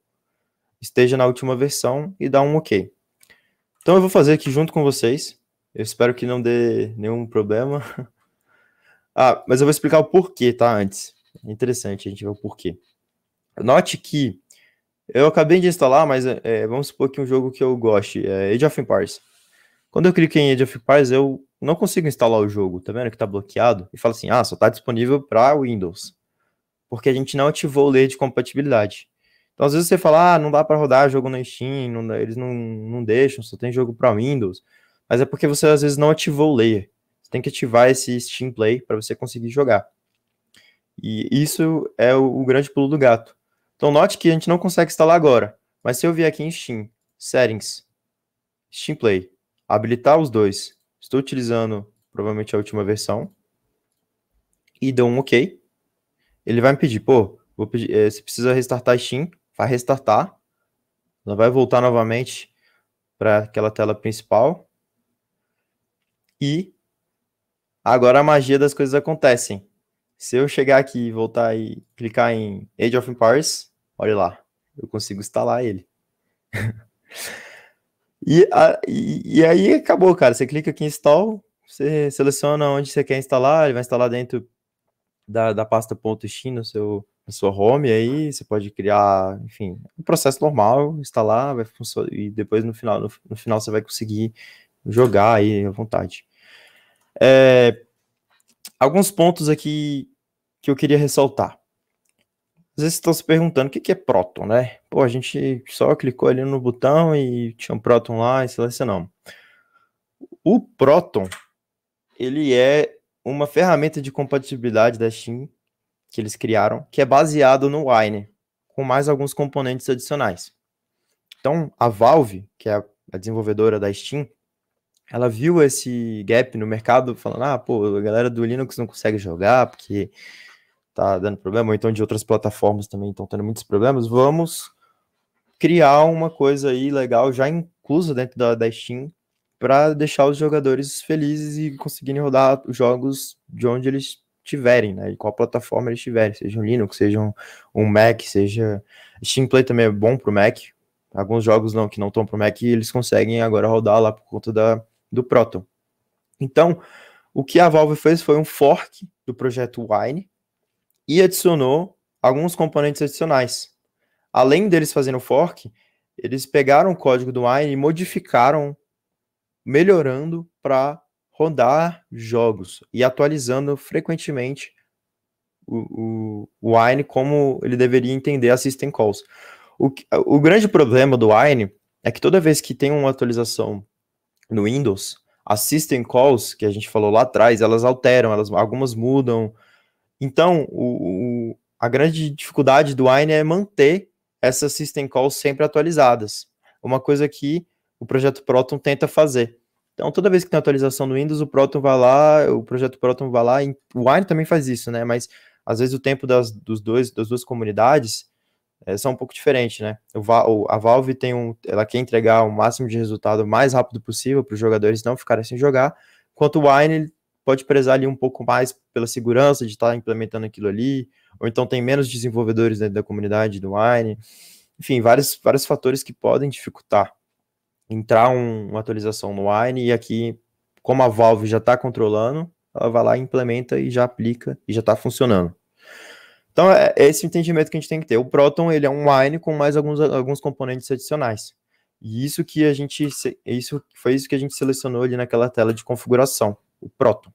Speaker 2: esteja na última versão e dá um OK. Então eu vou fazer aqui junto com vocês. Eu espero que não dê nenhum problema. *laughs* Ah, mas eu vou explicar o porquê, tá? Antes. É interessante a gente ver o porquê. Note que eu acabei de instalar, mas é, é, vamos supor que um jogo que eu goste, é Age of Empires. Quando eu clico em Age of Empires, eu não consigo instalar o jogo, tá vendo que tá bloqueado? E fala assim, ah, só tá disponível para Windows. Porque a gente não ativou o layer de compatibilidade. Então, às vezes você fala, ah, não dá para rodar jogo na Steam, não, eles não, não deixam, só tem jogo para Windows. Mas é porque você, às vezes, não ativou o layer tem que ativar esse Steam Play para você conseguir jogar. E isso é o, o, grande pulo do gato. Então note que a gente não consegue instalar agora, mas se eu vier aqui em Steam, Settings, Steam Play, habilitar os dois, estou utilizando provavelmente a última versão, e dou um OK, ele vai me pedir, pô, vou pedir, é, você precisa restartar Steam, vai restartar, ela vai voltar novamente para aquela tela principal, e Agora a magia das coisas acontecem. Se eu chegar aqui e voltar e clicar em Age of Empires, olha lá, eu consigo instalar ele. *laughs* e, a, e, e, aí acabou, cara. Você clica aqui em install, você seleciona onde você quer instalar, ele vai instalar dentro da, da pasta .x no seu, na sua home, aí você pode criar, enfim, um processo normal, instalar, vai funcionar, e depois no final, no, no final você vai conseguir jogar aí à vontade. É, alguns pontos aqui que eu queria ressaltar. Às vezes estão se perguntando o que, que é próton, né? Pô, a gente só clicou ali no botão e tinha um próton lá e selecionamos. O próton, ele é uma ferramenta de compatibilidade da Steam que eles criaram, que é baseado no Wine, com mais alguns componentes adicionais. Então, a Valve, que é a desenvolvedora da Steam, ela viu esse gap no mercado, falando, ah, pô, a galera do Linux não consegue jogar porque tá dando problema, ou então de outras plataformas também estão tendo muitos problemas, vamos criar uma coisa aí legal, já inclusa dentro da, da Steam, para deixar os jogadores felizes e conseguirem rodar os jogos de onde eles tiverem, né? E qual plataforma eles tiverem, seja um Linux, seja um, um Mac, seja. Steam Play também é bom para o Mac. Alguns jogos não que não estão para o Mac, eles conseguem agora rodar lá por conta da, do Proton. Então, o que a Valve fez foi um fork do projeto Wine e adicionou alguns componentes adicionais. Além deles fazendo fork, eles pegaram o código do Wine e modificaram, melhorando para rodar jogos e atualizando frequentemente o, o, Wine como ele deveria entender a System Calls. O, o grande problema do Wine é que toda vez que tem uma atualização no Windows, as system calls que a gente falou lá atrás, elas alteram, elas, algumas mudam. Então, o, o, a grande dificuldade do Wine é manter essas system calls sempre atualizadas. Uma coisa que o projeto Proton tenta fazer. Então, toda vez que tem atualização no Windows, o Proton vai lá, o projeto Proton vai lá, o Wine também faz isso, né? Mas às vezes o tempo das, dos dois, das duas comunidades é, são um pouco diferentes, né? O, a Valve tem um, ela quer entregar o máximo de resultado o mais rápido possível para os jogadores não ficarem sem jogar, enquanto o Wine pode prezar ali um pouco mais pela segurança de estar tá implementando aquilo ali, ou então tem menos desenvolvedores dentro da comunidade do Wine, enfim, vários, vários fatores que podem dificultar entrar um, uma atualização no Wine e aqui, como a Valve já está controlando, ela vai lá, implementa e já aplica e já está funcionando. Então, é, é esse entendimento que a gente tem que ter. O Proton, ele é um wine com mais alguns, alguns componentes adicionais. E isso que a gente é isso foi isso que a gente selecionou ali naquela tela de configuração, o Proton.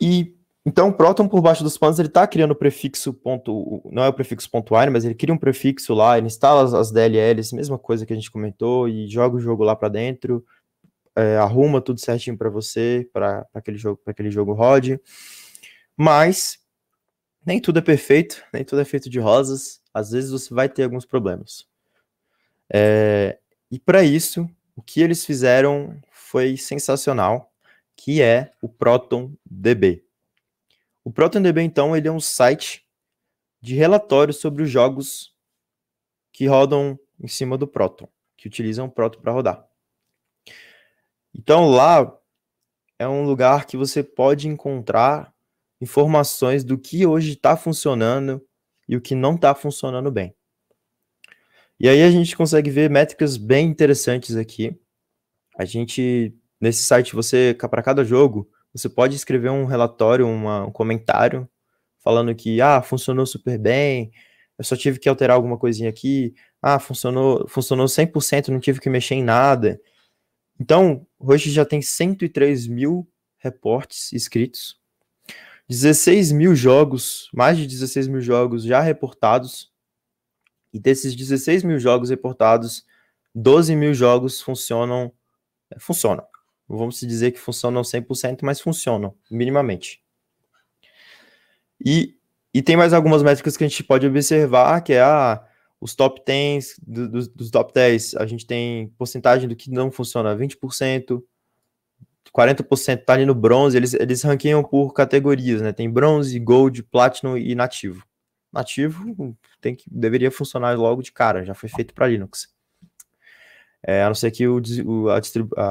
Speaker 2: E então o Proton por baixo dos panos ele está criando o prefixo ponto, não é o prefixo ponto .wine, mas ele cria um prefixo lá, ele instala as, as DLLs, mesma coisa que a gente comentou e joga o jogo lá para dentro, é, arruma tudo certinho para você, para aquele jogo, para aquele jogo rode. Mas nem tudo é perfeito, nem tudo é feito de rosas. Às vezes você vai ter alguns problemas. É, e para isso, o que eles fizeram foi sensacional, que é o ProtonDB. O ProtonDB, então, ele é um site de relatórios sobre os jogos que rodam em cima do Proton, que utilizam o Proton para rodar. Então lá é um lugar que você pode encontrar informações do que hoje está funcionando e o que não está funcionando bem. E aí a gente consegue ver métricas bem interessantes aqui. A gente, nesse site, você, para cada jogo, você pode escrever um relatório, uma, um comentário, falando que, ah, funcionou super bem, eu só tive que alterar alguma coisinha aqui, ah, funcionou, funcionou 100%, não tive que mexer em nada. Então, hoje já tem 103 mil reportes escritos 16 mil jogos, mais de 16 mil jogos já reportados. E desses 16 mil jogos reportados, 12 mil jogos funcionam. É, funcionam. Não vamos dizer que funcionam 100%, mas funcionam, minimamente. E, e tem mais algumas métricas que a gente pode observar, que é a, ah, os top 10, do, do, dos top 10, a gente tem porcentagem do que não funciona 20%, 40% tá ali no bronze, eles, eles ranqueiam por categorias, né? Tem bronze, gold, platinum e nativo. Nativo tem que deveria funcionar logo de cara, já foi feito para Linux. É, a não ser que o, a,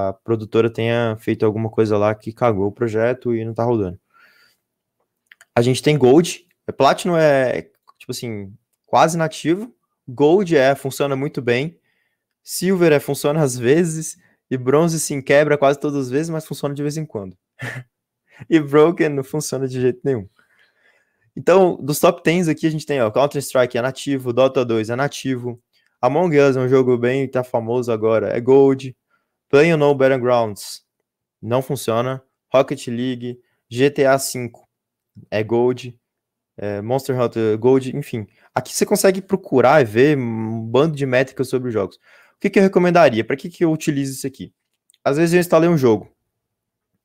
Speaker 2: a, produtora tenha feito alguma coisa lá que cagou o projeto e não tá rodando. A gente tem Gold, é, Platinum é, tipo assim, quase nativo, Gold é, funciona muito bem, Silver é, funciona às vezes, e bronze sim quebra quase todas as vezes, mas funciona de vez em quando. *laughs* e broken não funciona de jeito nenhum. Então, dos top 10 aqui, a gente tem Counter-Strike é nativo, Dota 2 é nativo, Among Us é um jogo bem tá famoso agora, é Gold, Play No Battlegrounds não funciona, Rocket League, GTA V é Gold, é Monster Hunter Gold, enfim. Aqui você consegue procurar e ver um bando de métricas sobre os jogos que, que eu recomendaria? Para que, que eu utilizo isso aqui? Às vezes eu instalei um jogo.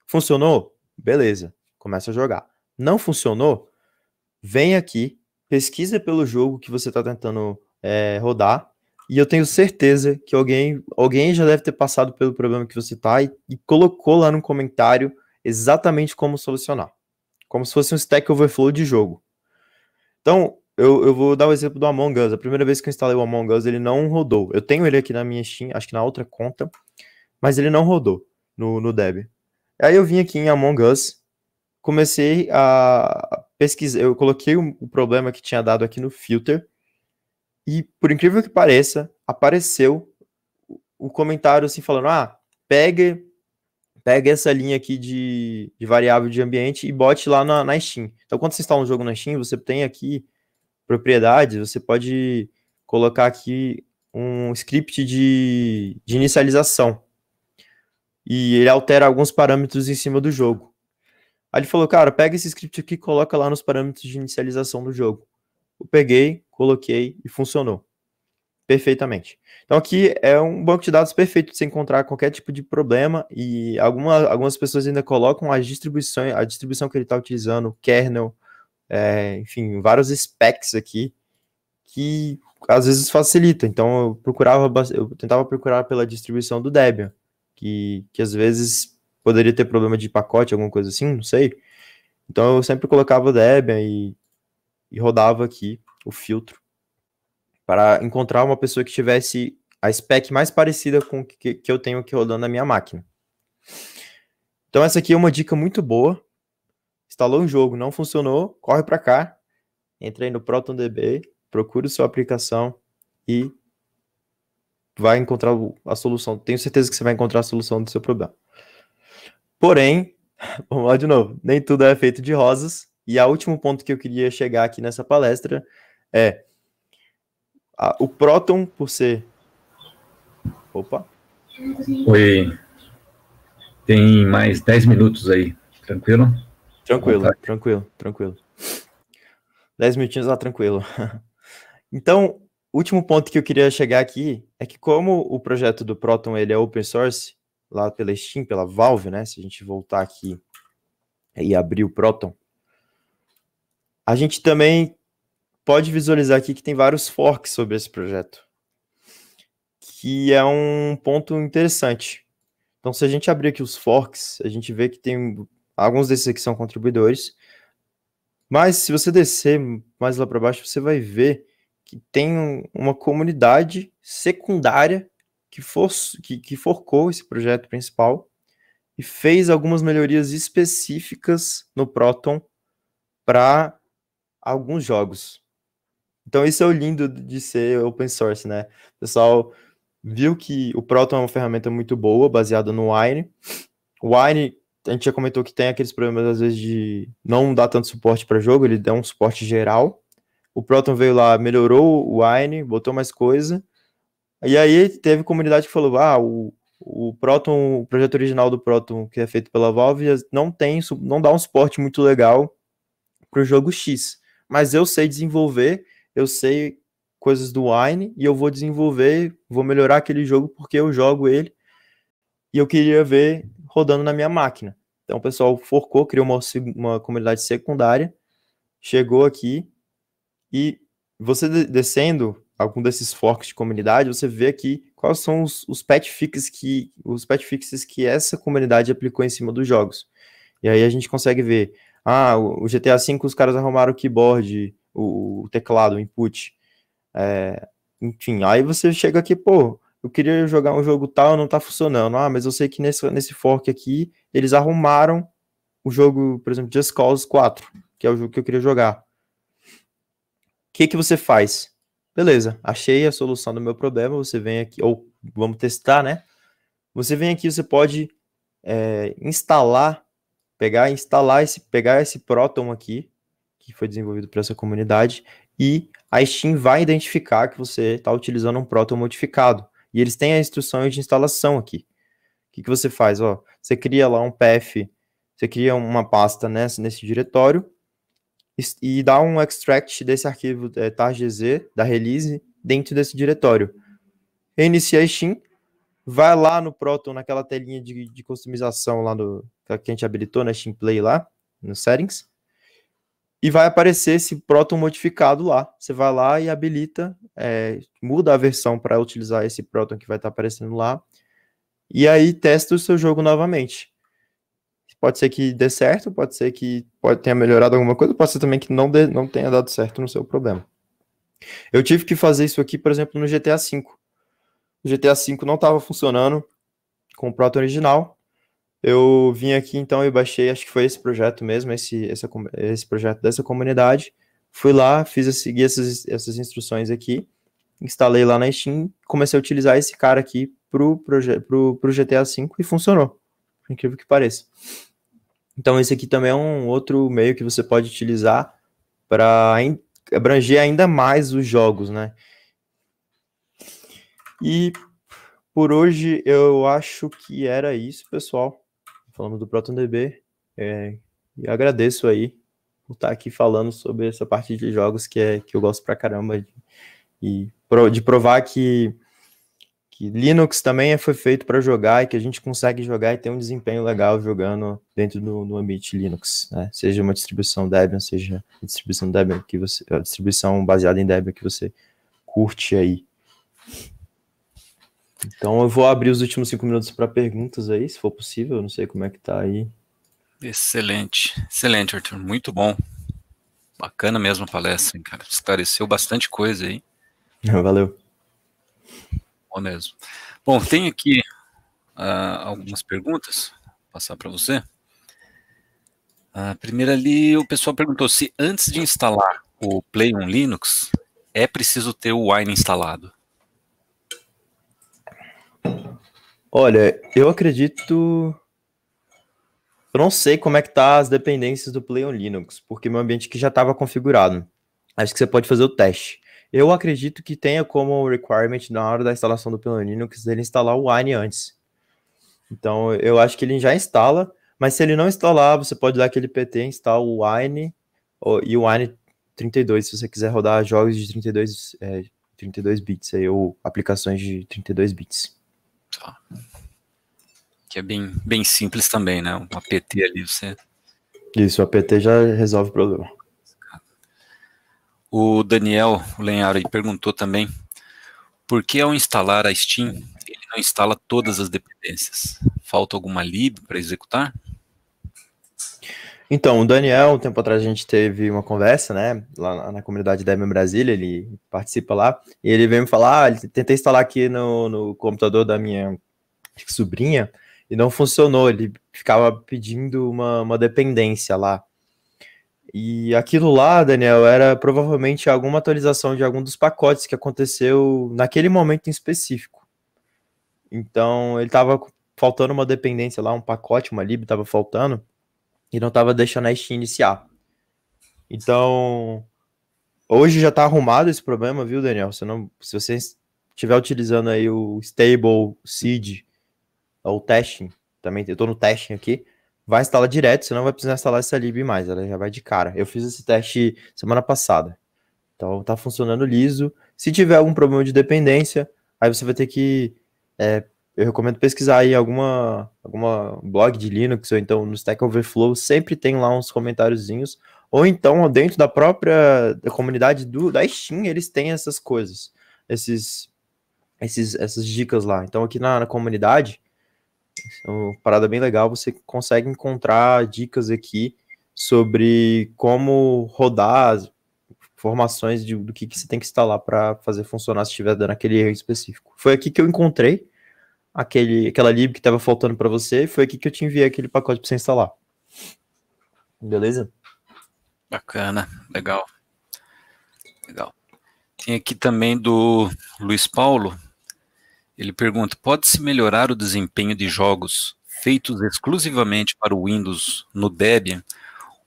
Speaker 2: Funcionou? Beleza, começa a jogar. Não funcionou? Vem aqui, pesquisa pelo jogo que você está tentando é, rodar. E eu tenho certeza que alguém, alguém já deve ter passado pelo problema que você está e, e colocou lá no comentário exatamente como solucionar. Como se fosse um Stack Overflow de jogo. Então, eu, eu vou dar o um exemplo do Among Us. A primeira vez que eu instalei o Among Us, ele não rodou. Eu tenho ele aqui na minha Steam, acho que na outra conta, mas ele não rodou no, no Debian. Aí eu vim aqui em Among Us, comecei a pesquisar. Eu coloquei o, problema que tinha dado aqui no filter, e por incrível que pareça, apareceu o comentário assim falando: ah, pega, pega essa linha aqui de, de variável de ambiente e bote lá na, na Steam. Então, quando você instala um jogo na Steam, você tem aqui propriedades, você pode colocar aqui um script de, de inicialização. E ele altera alguns parâmetros em cima do jogo. Aí ele falou, cara, pega esse script aqui e coloca lá nos parâmetros de inicialização do jogo. Eu peguei, coloquei e funcionou. Perfeitamente. Então aqui é um banco de dados perfeito de se encontrar qualquer tipo de problema e alguma, algumas pessoas ainda colocam as distribuições, a distribuição que ele está utilizando, kernel, é, enfim, vários specs aqui que às vezes facilita. Então eu procurava, eu tentava procurar pela distribuição do Debian, que, que às vezes poderia ter problema de pacote, alguma coisa assim, não sei. Então eu sempre colocava o Debian e, e rodava aqui o filtro para encontrar uma pessoa que tivesse a spec mais parecida com o que, que eu tenho aqui rodando na minha máquina. Então essa aqui é uma dica muito boa instalou um jogo, não funcionou, corre para cá, entra aí no ProtonDB, procura sua aplicação e vai encontrar a solução. Tenho certeza que você vai encontrar a solução do seu problema. Porém, *laughs* vamos lá de novo, nem tudo é feito de rosas. E o último ponto que eu queria chegar aqui nessa palestra é a, o Proton, por ser.
Speaker 1: Opa! Oi! Tem mais 10 minutos aí, tranquilo? Tranquilo, tranquilo, tranquilo. Dez minutinhos
Speaker 2: lá, ah, tranquilo. *laughs* Então, último ponto que eu queria chegar aqui é que como o projeto do Proton ele é open source, lá pela Steam, pela Valve, né? Se a gente voltar aqui e abrir o Proton, a gente também pode visualizar aqui que tem vários forks sobre esse projeto, que é um ponto interessante. Então, se a gente abrir aqui os forks, a gente vê que tem Alguns desses aqui são contribuidores. Mas se você descer mais lá para baixo, você vai ver que tem uma comunidade secundária que, for, que, que forcou esse projeto principal e fez algumas melhorias específicas no Proton para alguns jogos. Então isso é o lindo de ser open source, né? O pessoal viu que o Proton é uma ferramenta muito boa, baseada no Wine. O Wine a gente já comentou que tem aqueles problemas, às vezes, de não dar tanto suporte para jogo, ele dá um suporte geral. O Proton veio lá, melhorou o Wine, botou mais coisa. E aí teve comunidade que falou: ah, o, o Proton, o projeto original do Proton, que é feito pela Valve, não tem, não dá um suporte muito legal para o jogo X. Mas eu sei desenvolver, eu sei coisas do Wine e eu vou desenvolver, vou melhorar aquele jogo porque eu jogo ele. E eu queria ver rodando na minha máquina. Então o pessoal forcou, criou uma, uma comunidade secundária, chegou aqui e você descendo algum desses forks de comunidade, você vê aqui quais são os, os patch fixes que os patch fixes que essa comunidade aplicou em cima dos jogos. E aí a gente consegue ver, ah, o GTA V os caras arrumaram o keyboard, o, o teclado, o input, é, enfim. Aí você chega aqui, pô, eu queria jogar um jogo tal, não tá funcionando. Ah, mas eu sei que nesse, nesse fork aqui, eles arrumaram o jogo, por exemplo, Just Cause 4, que é o jogo que eu queria jogar. O que, que você faz? Beleza, achei a solução do meu problema, você vem aqui, ou vamos testar, né? Você vem aqui, você pode é, instalar, pegar, instalar esse, pegar esse Proton aqui, que foi desenvolvido para essa comunidade, e a Steam vai identificar que você está utilizando um Proton modificado. E eles têm as instruções de instalação aqui. O que, que você faz? Ó, você cria lá um path, você cria uma pasta nessa, nesse diretório e, e dá um extract desse arquivo é, targz da release dentro desse diretório. Reinicia Steam, vai lá no Proton, naquela telinha de, de customização lá do, que a gente habilitou na né, Steam Play lá, nos settings e vai aparecer esse próton modificado lá. Você vai lá e habilita, é, muda a versão para utilizar esse próton que vai estar tá aparecendo lá, e aí testa o seu jogo novamente. Pode ser que dê certo, pode ser que pode tenha melhorado alguma coisa, pode ser também que não, dê, não tenha dado certo no seu problema. Eu tive que fazer isso aqui, por exemplo, no GTA V. O GTA V não estava funcionando com o Proto original, eu vim aqui então e baixei, acho que foi esse projeto mesmo, esse, esse projeto dessa comunidade. Fui lá, fiz a seguir essas, essas instruções aqui, instalei lá na Steam, comecei a utilizar esse cara aqui pro, pro, pro GTA V e funcionou. Por incrível que pareça. Então, esse aqui também é um outro meio que você pode utilizar para abranger ainda mais os jogos, né? E por hoje eu acho que era isso, pessoal falamos do ProtonDB. É, e agradeço aí por estar aqui falando sobre essa parte de jogos que, é, que eu gosto pra caramba. De, e pro, de provar que, que Linux também é, foi feito para jogar e que a gente consegue jogar e ter um desempenho legal jogando dentro do, do ambiente Linux, né? Seja uma distribuição Debian, seja a distribuição Debian que você, a distribuição baseada em Debian que você curte aí. Então eu vou abrir os últimos cinco minutos para perguntas aí, se for possível. Eu não sei como é que tá aí.
Speaker 1: Excelente, excelente, Arthur. Muito bom. Bacana mesmo a palestra, hein, cara. Esclareceu bastante coisa aí.
Speaker 2: *laughs* Valeu.
Speaker 1: Bom mesmo. Bom, tem aqui uh, algumas perguntas. Vou passar para você. A primeira ali, o pessoal perguntou se antes de instalar o Play on Linux, é preciso ter o Wine instalado.
Speaker 2: Olha, eu acredito. Eu não sei como é que tá as dependências do Play on Linux, porque meu ambiente que já estava configurado. Acho que você pode fazer o teste. Eu acredito que tenha como requirement na hora da instalação do Play on Linux ele instalar o Wine antes. Então, eu acho que ele já instala, mas se ele não instalar, você pode dar aquele PT, instalar o Wine e o Wine 32, se você quiser rodar jogos de 32, é, 32 bits aí, ou aplicações de 32 bits.
Speaker 1: Que é bem, bem simples também, né? Um APT ali você.
Speaker 2: Isso, o APT já resolve o problema.
Speaker 1: O Daniel Lenharo perguntou também por que ao instalar a Steam ele não instala todas as dependências? Falta alguma lib para executar?
Speaker 2: Então, o Daniel, um tempo atrás a gente teve uma conversa, né, lá na comunidade Debian Brasília, ele participa lá, e ele veio me falar, ah, ele tentei instalar aqui no, no computador da minha sobrinha, e não funcionou, ele ficava pedindo uma, uma dependência lá. E aquilo lá, Daniel, era provavelmente alguma atualização de algum dos pacotes que aconteceu naquele momento em específico. Então, ele estava faltando uma dependência lá, um pacote, uma lib estava faltando, e não estava deixando a Steam iniciar. Então, hoje já está arrumado esse problema, viu, Daniel? Se, não, se você estiver utilizando aí o Stable Seed ou Testing, também eu estou no Testing aqui, vai instalar direto, senão vai precisar instalar essa lib mais, ela já vai de cara. Eu fiz esse teste semana passada. Então tá funcionando liso. Se tiver algum problema de dependência, aí você vai ter que é, eu recomendo pesquisar aí alguma, alguma blog de Linux ou então no Stack Overflow, sempre tem lá uns comentáriozinhos, ou então dentro da própria da comunidade do, da Steam, eles têm essas coisas, esses, esses, essas dicas lá. Então aqui na, na comunidade, é uma parada bem legal, você consegue encontrar dicas aqui sobre como rodar as informações de, do que, que você tem que instalar para fazer funcionar se estiver dando aquele erro específico. Foi aqui que eu encontrei, aquele, aquela lib que estava faltando para você e foi aqui que eu te enviei aquele pacote para você instalar. Beleza?
Speaker 1: Bacana, legal. Legal. Tem aqui também do Luiz Paulo. Ele pergunta: pode-se melhorar o desempenho de jogos feitos exclusivamente para o Windows no Debian,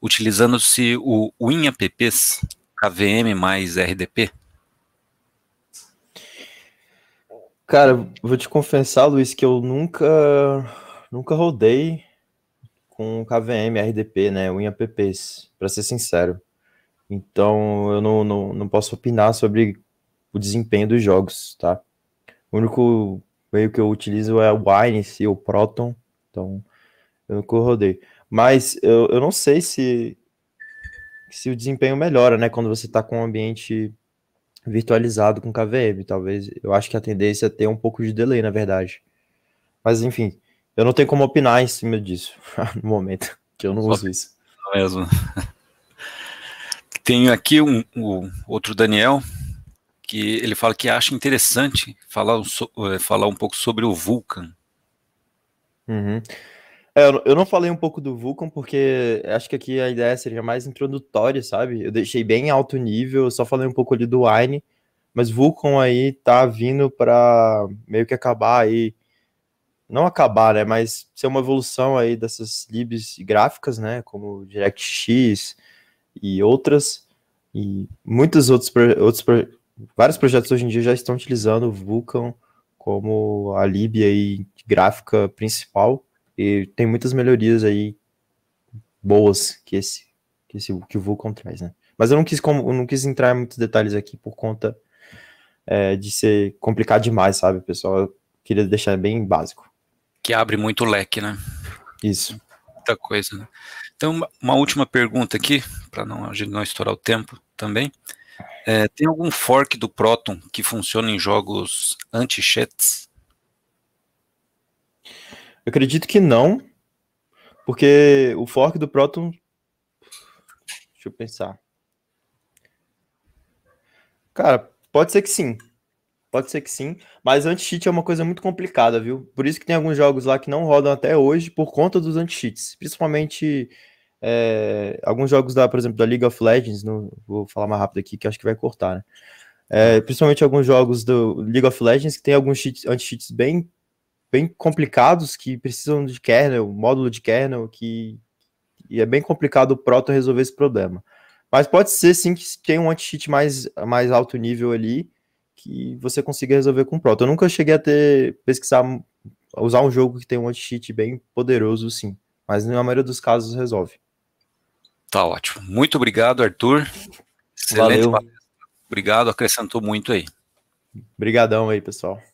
Speaker 1: utilizando-se o WinApps, KVM mais RDP? Cara, vou te
Speaker 2: confessar, Luiz, que eu nunca nunca rodei com KVM, RDP, né, Win APPs, para ser sincero. Então, eu não, não, não posso opinar sobre o desempenho dos jogos, tá? O único meio que eu utilizo é o Wine, si, o Proton, então eu nunca rodei. Mas eu, eu não sei se, se o desempenho melhora, né, quando você está com um ambiente virtualizado com KVM. Talvez eu acho que a tendência é ter um pouco de delay, na verdade. Mas enfim, eu não tenho como opinar em cima disso *laughs* no momento, que
Speaker 1: eu não Só uso isso. Mesmo. Tenho aqui um, um, outro Daniel que ele fala que acha interessante falar, eh, falar um pouco sobre o Vulkan. Uhum.
Speaker 2: É, eu não falei um pouco do Vulcan, porque acho que aqui a ideia seria mais introdutória, sabe? Eu deixei bem alto nível, só falei um pouco ali do Wine, mas Vulcan aí tá vindo para meio que acabar aí, não acabar, né? Mas ser uma evolução aí dessas libs gráficas, né? Como DirectX e outras, e muitos outros, outros vários projetos hoje em dia já estão utilizando o Vulkan como a lib aí gráfica principal. E tem muitas melhorias aí boas que esse que esse que o Vulkan traz, né? Mas eu não quis como, não quis entrar em muitos detalhes aqui por conta é, de ser complicado demais, sabe, pessoal? Eu queria deixar bem básico.
Speaker 1: Que abre muito leque, né? Isso. Muita coisa. Né? Então, uma última pergunta aqui, para não a gente não estourar o tempo também. É, tem algum fork do Proton que funciona em jogos anti-chats?
Speaker 2: Eu acredito que não, porque o fork do Proton. Deixa eu pensar. Cara, pode ser que sim. Pode ser que sim, mas anti-cheat é uma coisa muito complicada, viu? Por isso que tem alguns jogos lá que não rodam até hoje por conta dos anti-cheats. Principalmente é, alguns jogos da, por exemplo, da League of Legends, Não, vou falar mais rápido aqui que acho que vai cortar, né? É, principalmente alguns jogos do League of Legends que tem alguns anti-cheats bem bem complicados que precisam de kernel, módulo de kernel, que e é bem complicado o Proto resolver esse problema. Mas pode ser sim que tenha um anti-cheat mais, mais alto nível ali que você consiga resolver com o Proto. Eu nunca cheguei a ter pesquisar usar um jogo que tem um anti-cheat bem poderoso, sim. Mas na maioria dos casos
Speaker 1: resolve. Tá ótimo. Muito obrigado, Arthur. Excelente Valeu. Obrigado, acrescentou muito aí. Obrigadão aí, pessoal.